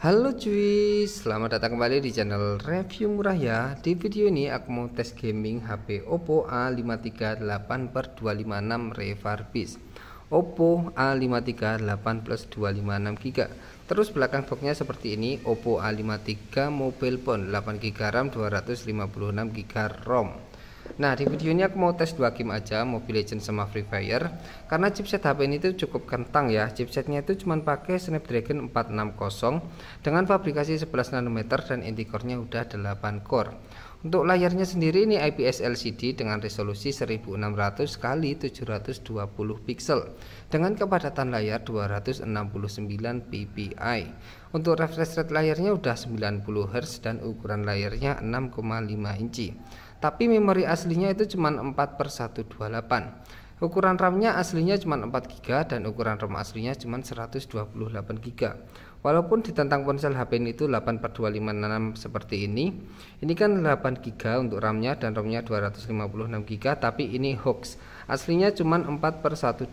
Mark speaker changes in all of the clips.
Speaker 1: Halo cuy, selamat datang kembali di channel review murah ya Di video ini aku mau tes gaming HP Oppo A538 per 256 refurbish Oppo A538 plus 256GB Terus belakang boxnya seperti ini Oppo A53 mobile phone 8GB RAM 256GB ROM Nah di video ini aku mau tes dua game aja Mobile Legends sama Free Fire Karena chipset HP ini tuh cukup kentang ya Chipsetnya itu cuma pakai Snapdragon 460 Dengan fabrikasi 11 nanometer dan inti core-nya udah 8 core untuk layarnya sendiri ini IPS LCD dengan resolusi 1600 x 720 pixel dengan kepadatan layar 269 ppi. Untuk refresh rate layarnya udah 90 Hz dan ukuran layarnya 6,5 inci tapi memori aslinya itu cuma 4 per 128 ukuran RAM-nya aslinya cuma 4 GB dan ukuran ROM aslinya cuma 128 GB walaupun ditentang ponsel HP ini itu 8 per 256 seperti ini ini kan 8 GB untuk RAM-nya dan ROM-nya 256 GB tapi ini hoax aslinya cuma 4 per 128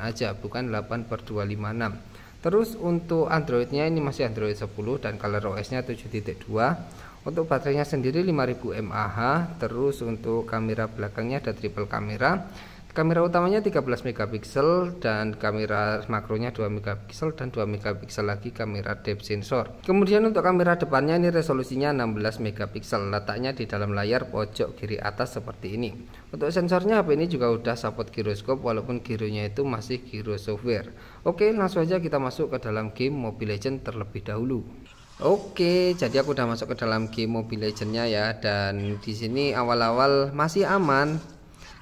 Speaker 1: aja bukan 8 per 256 Terus untuk Android nya ini masih Android 10 dan color OS-nya 7.2. Untuk baterainya sendiri 5000 mAh, terus untuk kamera belakangnya ada triple kamera. Kamera utamanya 13 megapiksel dan kamera makronya 2 megapiksel dan 2 megapiksel lagi kamera depth sensor. Kemudian untuk kamera depannya ini resolusinya 16 megapiksel, letaknya di dalam layar pojok kiri atas seperti ini. Untuk sensornya HP ini juga udah support giroskop walaupun gironya itu masih giro software. Oke, langsung aja kita masuk ke dalam game Mobile Legend terlebih dahulu. Oke, jadi aku udah masuk ke dalam game Mobile Legendnya ya dan di sini awal-awal masih aman.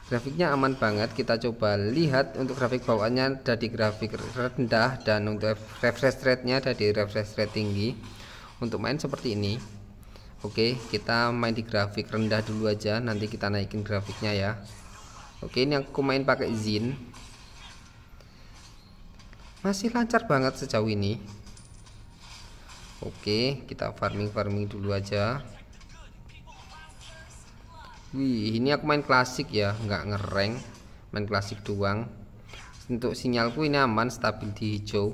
Speaker 1: Grafiknya aman banget. Kita coba lihat untuk grafik bawaannya ada di grafik rendah dan untuk refresh rate-nya ada di refresh rate tinggi. Untuk main seperti ini. Oke, kita main di grafik rendah dulu aja, nanti kita naikin grafiknya ya. Oke, ini aku main pakai Zin. Masih lancar banget sejauh ini Oke kita farming-farming dulu aja Wih ini aku main klasik ya nggak ngereng main klasik doang untuk sinyalku ini aman stabil di hijau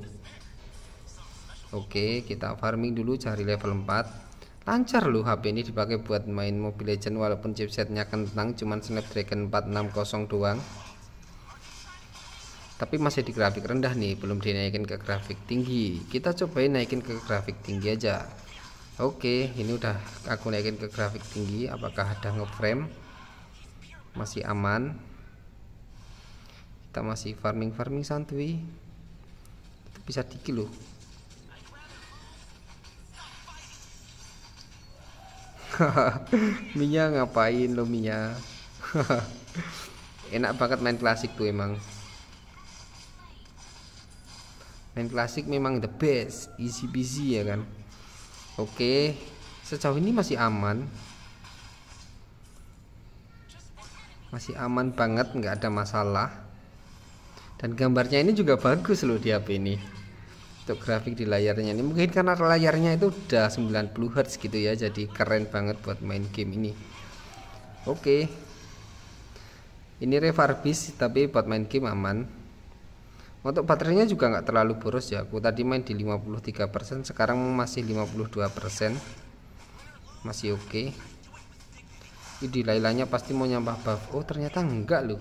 Speaker 1: Oke kita farming dulu cari level 4 lancar loh HP ini dipakai buat main Mobile Legend walaupun chipsetnya kentang cuman Snapdragon 460 doang tapi masih di grafik rendah nih belum dinaikin ke grafik tinggi kita cobain naikin ke grafik tinggi aja oke ini udah aku naikin ke grafik tinggi apakah ada ngeframe masih aman kita masih farming farming santuy itu bisa dikit loh minya ngapain lo minyak? enak banget main klasik tuh emang main klasik memang the best easy busy ya kan oke sejauh ini masih aman masih aman banget nggak ada masalah dan gambarnya ini juga bagus loh di HP ini untuk grafik di layarnya ini mungkin karena layarnya itu udah 90 Hz gitu ya jadi keren banget buat main game ini oke okay. ini refurbish tapi buat main game aman untuk baterainya juga nggak terlalu boros ya. Aku tadi main di 53%, sekarang masih 52%. Masih oke. Okay. Ini lainnya pasti mau nyambah buff. Oh, ternyata enggak loh.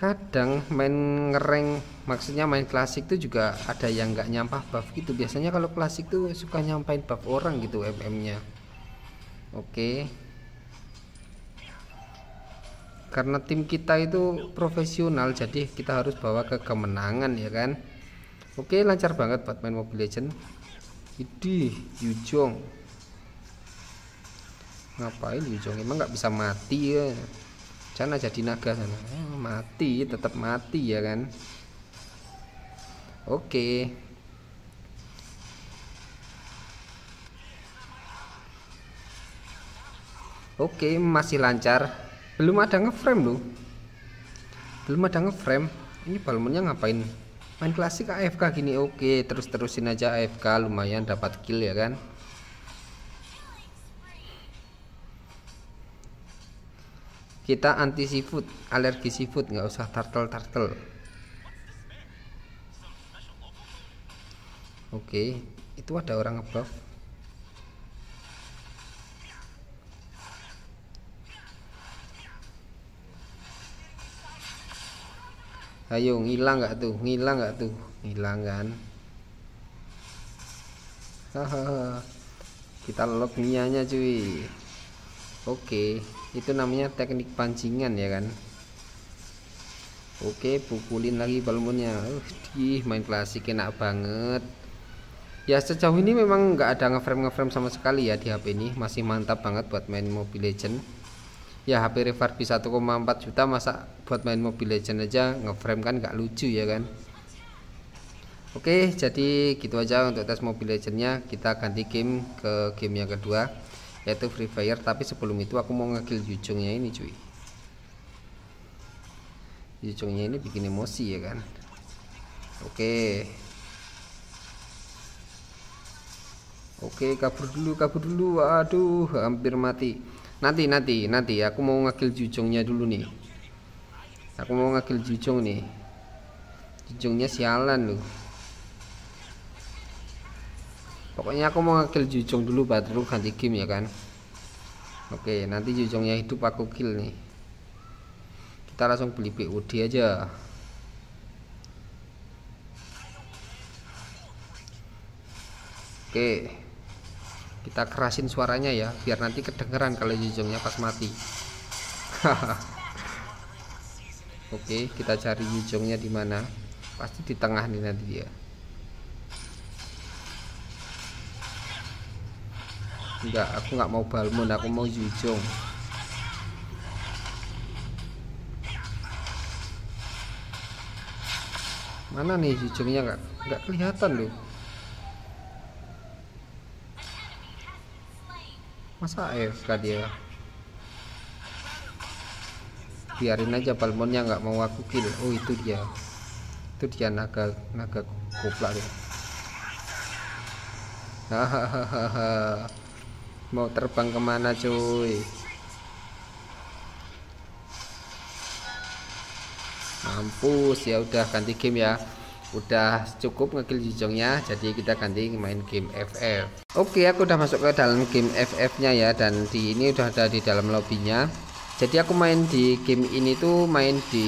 Speaker 1: Kadang main ngereng, maksudnya main klasik tuh juga ada yang nggak nyampah buff gitu. Biasanya kalau klasik tuh suka nyampain buff orang gitu MM-nya. Oke. Okay karena tim kita itu profesional jadi kita harus bawa ke kemenangan ya kan oke lancar banget buat main Mobile Legend Idi Yujong ngapain Yujong emang nggak bisa mati ya sana jadi naga sana eh, mati tetap mati ya kan oke Oke, masih lancar belum ada ngeframe loh belum ada ngeframe ini balmonnya ngapain main klasik AFK gini oke terus-terusin aja AFK lumayan dapat kill ya kan kita anti seafood alergi seafood nggak usah turtle turtle oke itu ada orang above Ayo ngilang gak tuh? Ngilang gak tuh? Ngilang kan? Kita lock mianya cuy. Oke, itu namanya teknik pancingan ya kan? Oke, pukulin lagi balonnya. Uh, dih, main klasik enak banget ya sejauh ini memang nggak ada ngeframe ngeframe sama sekali ya di HP ini masih mantap banget buat main Mobile Legend ya HP bisa 1,4 juta masa buat main Mobile Legend aja ngeframe kan gak lucu ya kan Oke jadi gitu aja untuk tes Mobile Legendnya kita ganti game ke game yang kedua yaitu Free Fire tapi sebelum itu aku mau ngekill Yujungnya ini cuy Yujungnya ini bikin emosi ya kan Oke Oke kabur dulu kabur dulu aduh hampir mati Nanti nanti nanti aku mau ngakil jujungnya dulu nih. Aku mau ngakil jujung nih. Jujungnya sialan loh. Pokoknya aku mau ngakil jujung dulu baru ganti game ya kan. Oke, nanti jujungnya hidup aku kill nih. Kita langsung beli PUD aja. Oke kita kerasin suaranya ya biar nanti kedengeran kalau jujungnya pas mati oke kita cari jujungnya di mana pasti di tengah nih nanti dia enggak aku nggak mau balmon aku mau jujung mana nih jujungnya Enggak, enggak kelihatan loh masa AFK dia biarin aja palmonnya nggak mau aku kill oh itu dia itu dia naga naga kopla dia hahaha mau terbang kemana cuy mampus ya udah ganti game ya udah cukup ngekill Jijongnya jadi kita ganti main game FF oke aku udah masuk ke dalam game FF nya ya dan di ini udah ada di dalam lobbynya jadi aku main di game ini tuh main di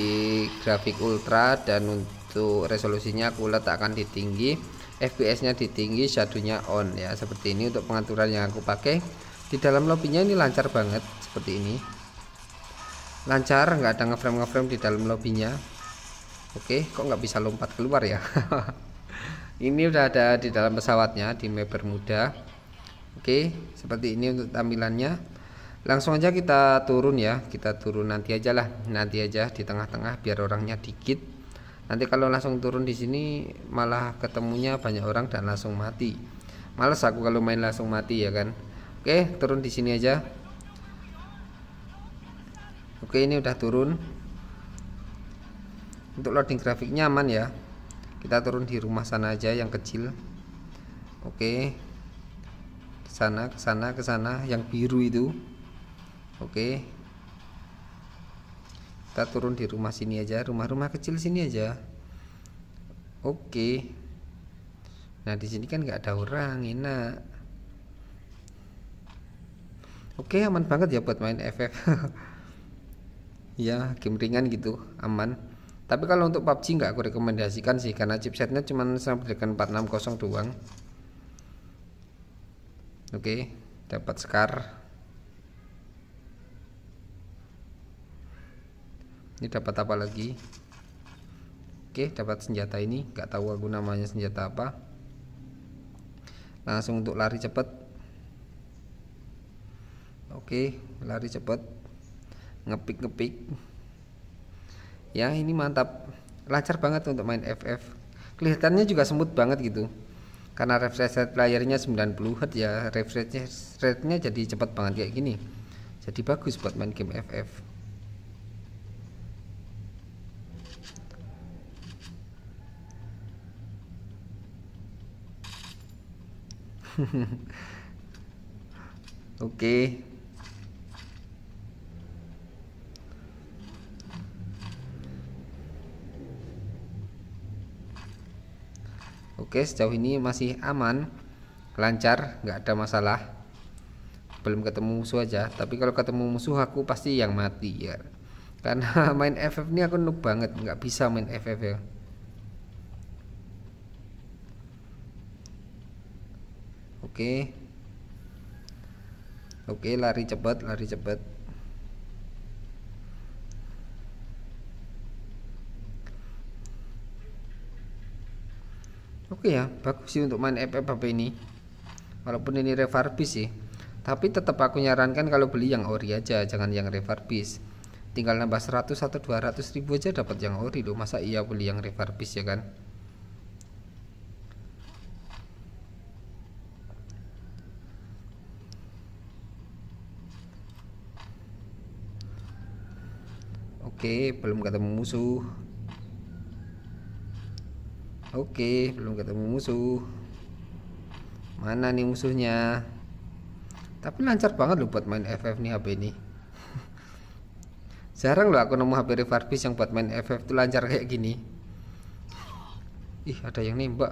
Speaker 1: grafik ultra dan untuk resolusinya aku letakkan di tinggi FPS nya di tinggi shadownya on ya seperti ini untuk pengaturan yang aku pakai di dalam lobbynya ini lancar banget seperti ini lancar nggak ada ngeframe ngeframe di dalam lobbynya Oke, kok nggak bisa lompat keluar ya? ini udah ada di dalam pesawatnya di map Bermuda. Oke, seperti ini untuk tampilannya. Langsung aja kita turun ya, kita turun nanti aja lah, nanti aja di tengah-tengah biar orangnya dikit. Nanti kalau langsung turun di sini malah ketemunya banyak orang dan langsung mati. Males aku kalau main langsung mati ya kan. Oke, turun di sini aja. Oke, ini udah turun untuk loading grafiknya aman ya kita turun di rumah sana aja yang kecil oke ke sana ke sana ke sana yang biru itu oke kita turun di rumah sini aja rumah-rumah kecil sini aja oke nah di sini kan nggak ada orang enak oke aman banget ya buat main FF ya game ringan gitu aman tapi kalau untuk PUBG nggak aku rekomendasikan sih karena chipsetnya cuma Snapdragon 460 doang oke okay, dapat scar ini dapat apa lagi oke okay, dapat senjata ini nggak tahu aku namanya senjata apa langsung untuk lari cepet. oke okay, lari cepet. ngepik-ngepik ya ini mantap lancar banget untuk main FF kelihatannya juga smooth banget gitu karena refresh rate layarnya 90 Hz ya refresh rate-nya jadi cepat banget kayak gini jadi bagus buat main game FF Oke Oke sejauh ini masih aman lancar nggak ada masalah belum ketemu musuh aja tapi kalau ketemu musuh aku pasti yang mati ya karena main FF ini aku noob banget nggak bisa main FF ya Oke Oke lari cepat lari cepat oke ya bagus sih untuk main FF apa ini walaupun ini refurbis sih tapi tetap aku nyarankan kalau beli yang ori aja jangan yang refurbis tinggal nambah 100 atau 200 ribu aja dapat yang ori loh masa iya beli yang refurbis ya kan Oke, belum ketemu musuh. Oke, belum ketemu musuh. Mana nih musuhnya? Tapi lancar banget loh buat main FF nih HP ini. Jarang loh aku nemu HP Revarbis yang buat main FF tuh lancar kayak gini. Ih, ada yang nembak.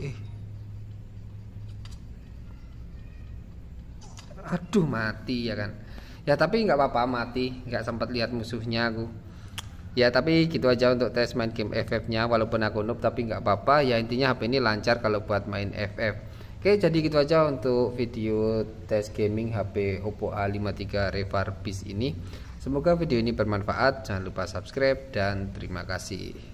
Speaker 1: Eh. Aduh, mati ya kan. Ya tapi nggak apa-apa mati, nggak sempat lihat musuhnya aku. Ya tapi gitu aja untuk tes main game FF nya Walaupun aku noob tapi nggak apa-apa Ya intinya HP ini lancar kalau buat main FF Oke jadi gitu aja untuk video tes gaming HP Oppo A53 Beast ini Semoga video ini bermanfaat Jangan lupa subscribe dan terima kasih